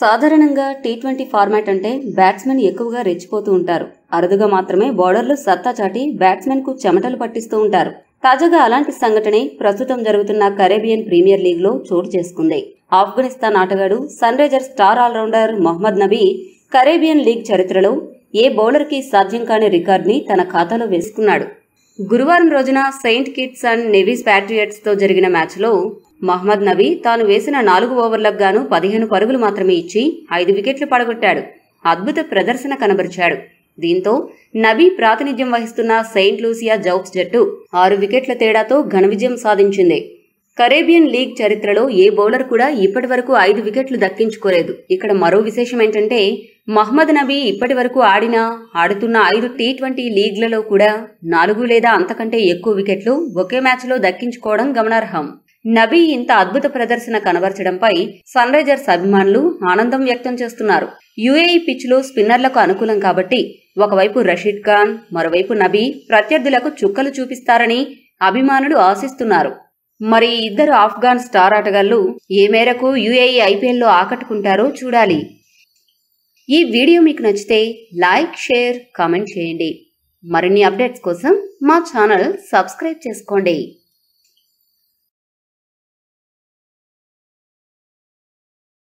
సాధారణంగా T twenty format అంటే batsmen ఎక్కువగా రెచ్చిపోతూ ఉంటారు అరుదుగా మాత్రమే బౌలర్లు సత్తా చాటి బ్యాట్స్మెన్కు చెమటలు పట్టిస్తూ ఉంటారు తాజాగా అలాంటి సంఘటనే ప్రస్తుతం జరుగుతున్న కరేబియన్ ప్రీమియర్ లీగ్లో చోటు చేసుకుంది ఆఫ్ఘనిస్తాన్ ఆటగాడు Sunrisers star all rounder Mohammad Nabi Caribbean league చరిత్రలో ఏ బౌలర్కి సాధ్యం కాని రికార్డ్ని తన ఖాతాలో వేసుకున్నాడు గురువారం రోజున సెయింట్ కిట్స్ అండ్ నెవీస్ ప్యాట్రియట్స్తో జరిగిన మ్యాచ్లో మహమ్మద్ నబీ తాను వేసిన నాలుగు ఓవర్లకు గాను పదిహేను పరుగులు మాత్రమే ఇచ్చి ఐదు వికెట్లు పడగొట్టాడు అద్భుత ప్రదర్శన కనబరిచాడు దీంతో నబీ ప్రాతినిధ్యం వహిస్తున్న సెయింట్ లూసియా జౌక్స్ జట్టు ఆరు వికెట్ల తేడాతో ఘన విజయం సాధించింది కరేబియన్ లీగ్ చరిత్రలో ఏ బౌలర్ కూడా ఇప్పటి వరకు ఐదు వికెట్లు దక్కించుకోలేదు ఇక్కడ మరో విశేషం ఏంటంటే మహ్మద్ నబీ ఇప్పటి వరకు ఆడిన ఆడుతున్న ఐదు టీ ట్వంటీ లీగ్లలో కూడా నాలుగు లేదా అంతకంటే ఎక్కువ వికెట్లు ఒకే మ్యాచ్లో దక్కించుకోవడం గమనార్హం నబీ ఇంత అద్భుత ప్రదర్శన కనబరచడంపై సన్ రైజర్స్ అభిమానులు ఆనందం వ్యక్తం చేస్తున్నారు యుఏఈ పిచ్లో స్పిన్నర్లకు అనుకూలం కాబట్టి ఒకవైపు రషీద్ ఖాన్ మరోవైపు నబీ ప్రత్యర్థులకు చుక్కలు చూపిస్తారని అభిమానులు ఆశిస్తున్నారు మరి ఇద్దరు ఆఫ్ఘాన్ స్టార్ ఆటగాళ్లు ఏ మేరకు యుఏఈ ఐపీఎల్లో ఆకట్టుకుంటారో చూడాలి ఈ వీడియో మీకు నచ్చితే లైక్ షేర్ కామెంట్ చేయండి మరిన్ని అప్డేట్స్ కోసం మా ఛానల్ సబ్స్క్రైబ్ చేసుకోండి